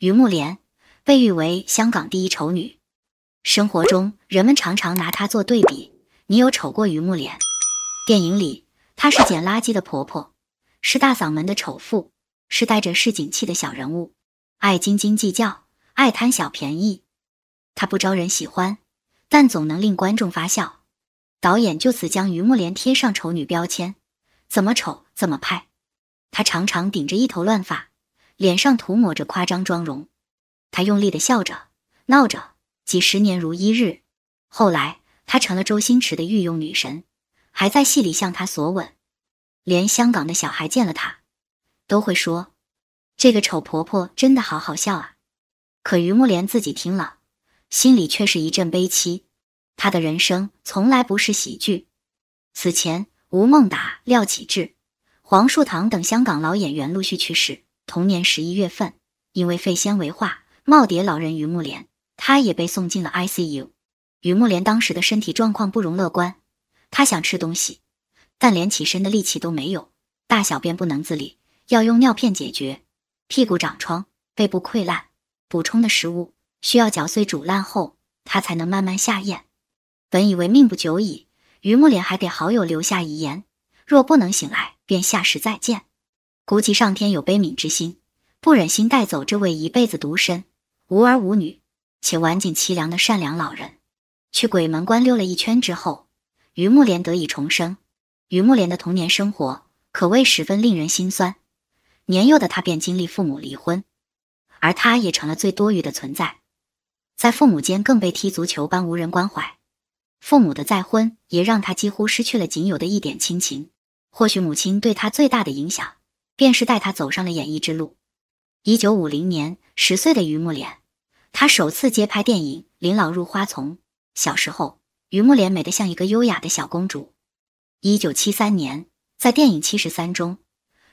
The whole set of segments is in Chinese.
于木莲被誉为香港第一丑女，生活中人们常常拿她做对比。你有丑过于木莲？电影里她是捡垃圾的婆婆，是大嗓门的丑妇，是带着市井气的小人物，爱斤斤计较，爱贪小便宜。她不招人喜欢，但总能令观众发笑。导演就此将于木莲贴上丑女标签，怎么丑怎么拍。她常常顶着一头乱发。脸上涂抹着夸张妆容，她用力的笑着，闹着，几十年如一日。后来，她成了周星驰的御用女神，还在戏里向他索吻。连香港的小孩见了她，都会说：“这个丑婆婆真的好好笑啊！”可于木莲自己听了，心里却是一阵悲戚。她的人生从来不是喜剧。此前，吴孟达、廖启智、黄树棠等香港老演员陆续去世。同年十一月份，因为肺纤维化，耄耋老人于木莲，他也被送进了 ICU。于木莲当时的身体状况不容乐观，他想吃东西，但连起身的力气都没有，大小便不能自理，要用尿片解决，屁股长疮，背部溃烂，补充的食物需要嚼碎煮烂后，他才能慢慢下咽。本以为命不久矣，于木莲还给好友留下遗言：若不能醒来，便下世再见。估计上天有悲悯之心，不忍心带走这位一辈子独身、无儿无女且晚景凄凉的善良老人。去鬼门关溜了一圈之后，于木莲得以重生。于木莲的童年生活可谓十分令人心酸。年幼的他便经历父母离婚，而他也成了最多余的存在，在父母间更被踢足球般无人关怀。父母的再婚也让他几乎失去了仅有的一点亲情。或许母亲对他最大的影响。便是带他走上了演艺之路。一九五零年，十岁的于木莲，他首次接拍电影《林老入花丛》。小时候，于木莲美得像一个优雅的小公主。一九七三年，在电影《七十三》中，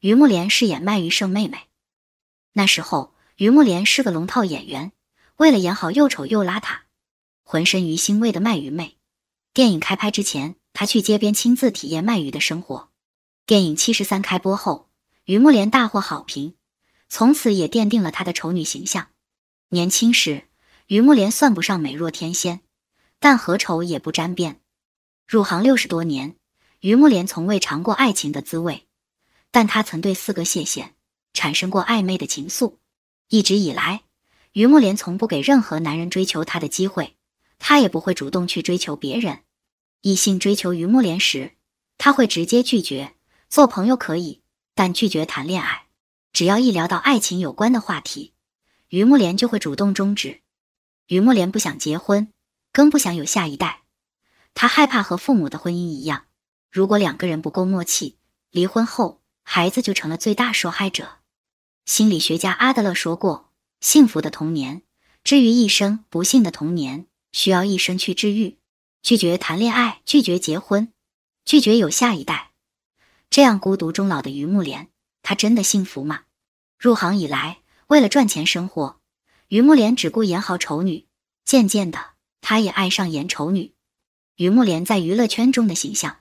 于木莲饰演卖鱼剩妹妹。那时候，于木莲是个龙套演员，为了演好又丑又邋遢、浑身鱼腥味的卖鱼妹，电影开拍之前，她去街边亲自体验卖鱼的生活。电影《七十三》开播后。于木莲大获好评，从此也奠定了她的丑女形象。年轻时，于木莲算不上美若天仙，但何丑也不沾边。入行六十多年，于木莲从未尝过爱情的滋味，但她曾对四个谢贤产生过暧昧的情愫。一直以来，于木莲从不给任何男人追求她的机会，她也不会主动去追求别人。异性追求于木莲时，他会直接拒绝，做朋友可以。但拒绝谈恋爱，只要一聊到爱情有关的话题，于木莲就会主动终止。于木莲不想结婚，更不想有下一代。他害怕和父母的婚姻一样，如果两个人不够默契，离婚后孩子就成了最大受害者。心理学家阿德勒说过：“幸福的童年至于一生，不幸的童年需要一生去治愈。”拒绝谈恋爱，拒绝结婚，拒绝有下一代。这样孤独终老的于木莲，她真的幸福吗？入行以来，为了赚钱生活，于木莲只顾演好丑女。渐渐的，她也爱上演丑女。于木莲在娱乐圈中的形象，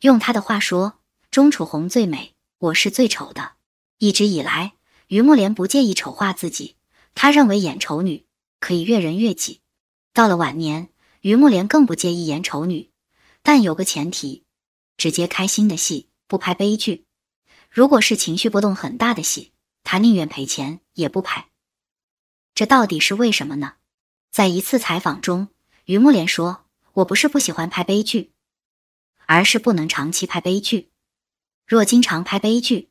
用她的话说：“钟楚红最美，我是最丑的。”一直以来，于木莲不介意丑化自己，她认为演丑女可以越人越己。到了晚年，于木莲更不介意演丑女，但有个前提：直接开心的戏。不拍悲剧，如果是情绪波动很大的戏，他宁愿赔钱也不拍。这到底是为什么呢？在一次采访中，于木莲说：“我不是不喜欢拍悲剧，而是不能长期拍悲剧。若经常拍悲剧，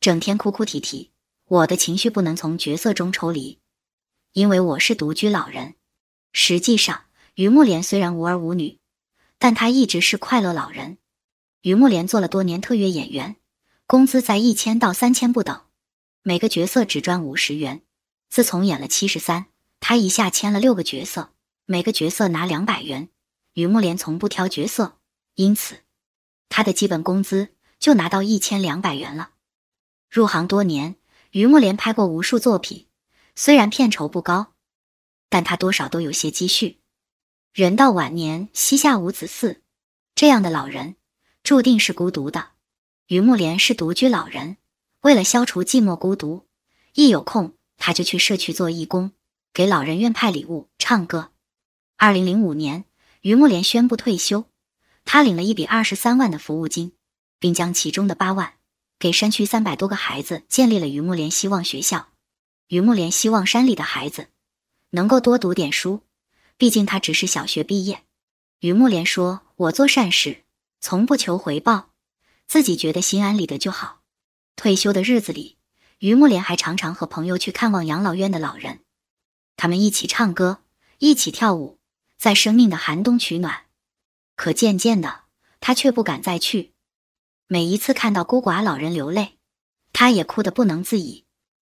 整天哭哭啼啼，我的情绪不能从角色中抽离。因为我是独居老人。”实际上，于木莲虽然无儿无女，但她一直是快乐老人。于木莲做了多年特约演员，工资在一千到三千不等，每个角色只赚五十元。自从演了《七十三》，他一下签了六个角色，每个角色拿两百元。于木莲从不挑角色，因此他的基本工资就拿到一千两百元了。入行多年，于木莲拍过无数作品，虽然片酬不高，但他多少都有些积蓄。人到晚年，膝下无子嗣，这样的老人。注定是孤独的。于木莲是独居老人，为了消除寂寞孤独，一有空他就去社区做义工，给老人院派礼物、唱歌。二零零五年，于木莲宣布退休，他领了一笔二十三万的服务金，并将其中的八万给山区三百多个孩子建立了于木莲希望学校。于木莲希望山里的孩子能够多读点书，毕竟他只是小学毕业。于木莲说：“我做善事。”从不求回报，自己觉得心安理得就好。退休的日子里，于木莲还常常和朋友去看望养老院的老人，他们一起唱歌，一起跳舞，在生命的寒冬取暖。可渐渐的，他却不敢再去。每一次看到孤寡老人流泪，他也哭得不能自已。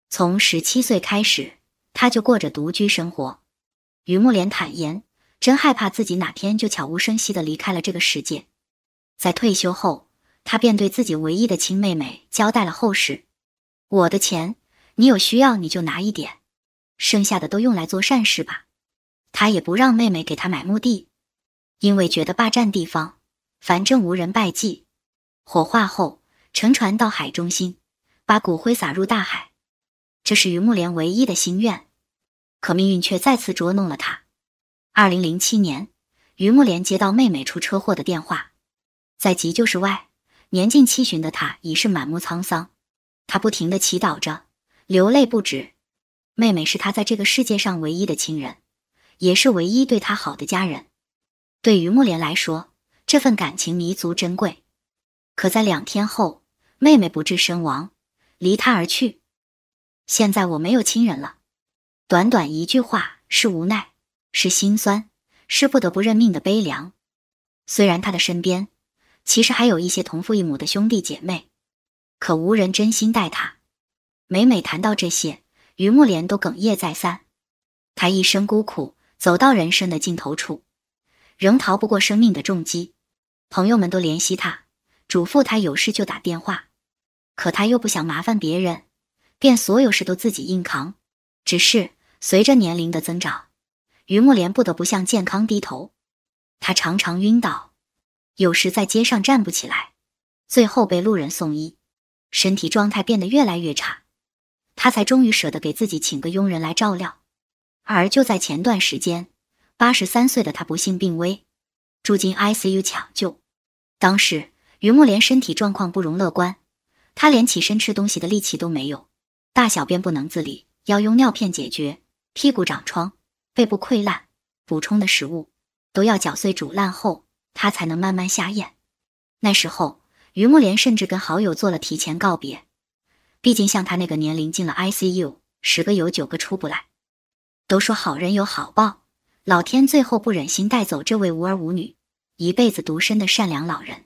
从十七岁开始，他就过着独居生活。于木莲坦言，真害怕自己哪天就悄无声息地离开了这个世界。在退休后，他便对自己唯一的亲妹妹交代了后事：“我的钱，你有需要你就拿一点，剩下的都用来做善事吧。”他也不让妹妹给他买墓地，因为觉得霸占地方，反正无人拜祭。火化后，乘船到海中心，把骨灰撒入大海。这是于木莲唯一的心愿，可命运却再次捉弄了他。二零零七年，于木莲接到妹妹出车祸的电话。在急救室外，年近七旬的他已是满目沧桑。他不停地祈祷着，流泪不止。妹妹是他在这个世界上唯一的亲人，也是唯一对他好的家人。对于木莲来说，这份感情弥足珍贵。可在两天后，妹妹不治身亡，离他而去。现在我没有亲人了。短短一句话，是无奈，是心酸，是不得不认命的悲凉。虽然他的身边。其实还有一些同父异母的兄弟姐妹，可无人真心待他。每每谈到这些，于木莲都哽咽再三。他一生孤苦，走到人生的尽头处，仍逃不过生命的重击。朋友们都怜惜他，嘱咐他有事就打电话，可他又不想麻烦别人，便所有事都自己硬扛。只是随着年龄的增长，于木莲不得不向健康低头。他常常晕倒。有时在街上站不起来，最后被路人送医，身体状态变得越来越差，他才终于舍得给自己请个佣人来照料。而就在前段时间，八十三岁的他不幸病危，住进 ICU 抢救。当时于木连身体状况不容乐观，他连起身吃东西的力气都没有，大小便不能自理，要用尿片解决，屁股长疮，背部溃烂，补充的食物都要搅碎煮烂后。他才能慢慢下咽。那时候，于木莲甚至跟好友做了提前告别。毕竟，像他那个年龄进了 ICU，十个有九个出不来。都说好人有好报，老天最后不忍心带走这位无儿无女、一辈子独身的善良老人。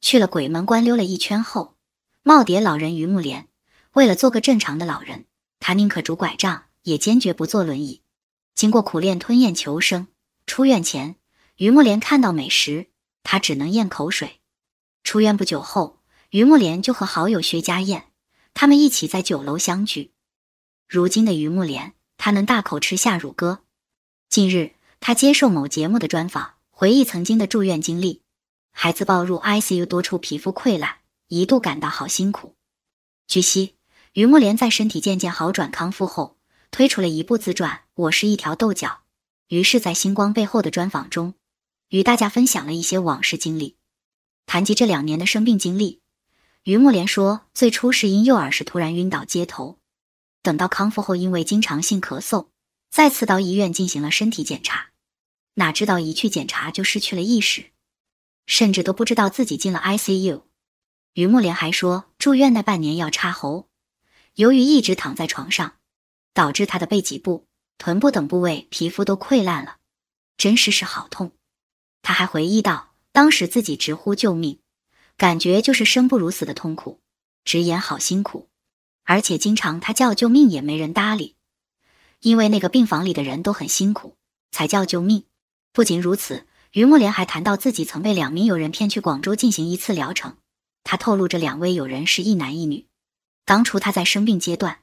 去了鬼门关溜了一圈后，耄耋老人于木莲为了做个正常的老人，他宁可拄拐杖，也坚决不坐轮椅。经过苦练吞咽求生，出院前。于木莲看到美食，她只能咽口水。出院不久后，于木莲就和好友薛家燕他们一起在酒楼相聚。如今的于木莲，她能大口吃下乳鸽。近日，她接受某节目的专访，回忆曾经的住院经历，孩子暴入 ICU，多处皮肤溃烂，一度感到好辛苦。据悉，于木莲在身体渐渐好转康复后，推出了一部自传《我是一条豆角》。于是，在星光背后的专访中。与大家分享了一些往事经历，谈及这两年的生病经历，于莫莲说，最初是因幼儿时突然晕倒街头，等到康复后，因为经常性咳嗽，再次到医院进行了身体检查，哪知道一去检查就失去了意识，甚至都不知道自己进了 ICU。于莫莲还说，住院那半年要插喉，由于一直躺在床上，导致他的背脊部、臀部等部位皮肤都溃烂了，真是是好痛。他还回忆到，当时自己直呼救命，感觉就是生不如死的痛苦，直言好辛苦，而且经常他叫救命也没人搭理，因为那个病房里的人都很辛苦，才叫救命。不仅如此，于木莲还谈到自己曾被两名友人骗去广州进行一次疗程。他透露，这两位友人是一男一女。当初他在生病阶段，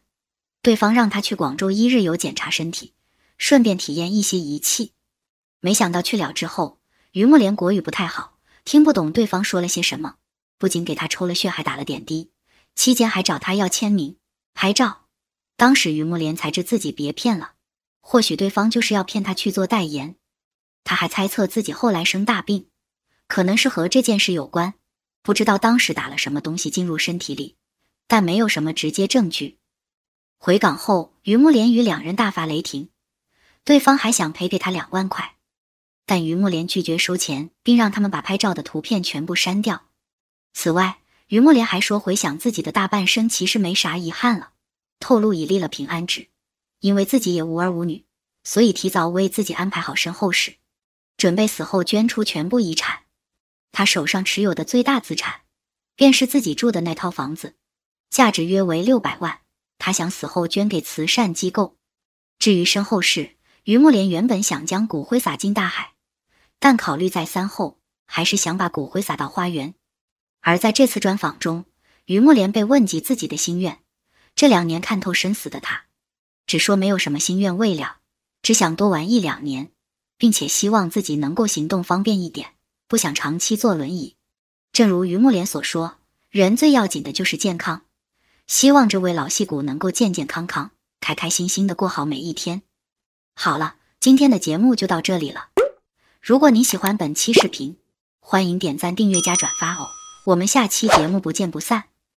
对方让他去广州一日游检查身体，顺便体验一些仪器。没想到去了之后。于木莲国语不太好，听不懂对方说了些什么。不仅给他抽了血，还打了点滴，期间还找他要签名、拍照。当时于木莲才知自己别骗了，或许对方就是要骗他去做代言。他还猜测自己后来生大病，可能是和这件事有关。不知道当时打了什么东西进入身体里，但没有什么直接证据。回港后，于木莲与两人大发雷霆，对方还想赔给他两万块。但于木莲拒绝收钱，并让他们把拍照的图片全部删掉。此外，于木莲还说，回想自己的大半生，其实没啥遗憾了。透露已立了平安纸，因为自己也无儿无女，所以提早为自己安排好身后事，准备死后捐出全部遗产。他手上持有的最大资产，便是自己住的那套房子，价值约为六百万。他想死后捐给慈善机构。至于身后事，于木莲原本想将骨灰撒进大海。但考虑再三后，还是想把骨灰撒到花园。而在这次专访中，于木莲被问及自己的心愿，这两年看透生死的他，只说没有什么心愿未了，只想多玩一两年，并且希望自己能够行动方便一点，不想长期坐轮椅。正如于木莲所说，人最要紧的就是健康，希望这位老戏骨能够健健康康、开开心心的过好每一天。好了，今天的节目就到这里了。如果你喜欢本期视频，欢迎点赞、订阅加转发哦！我们下期节目不见不散。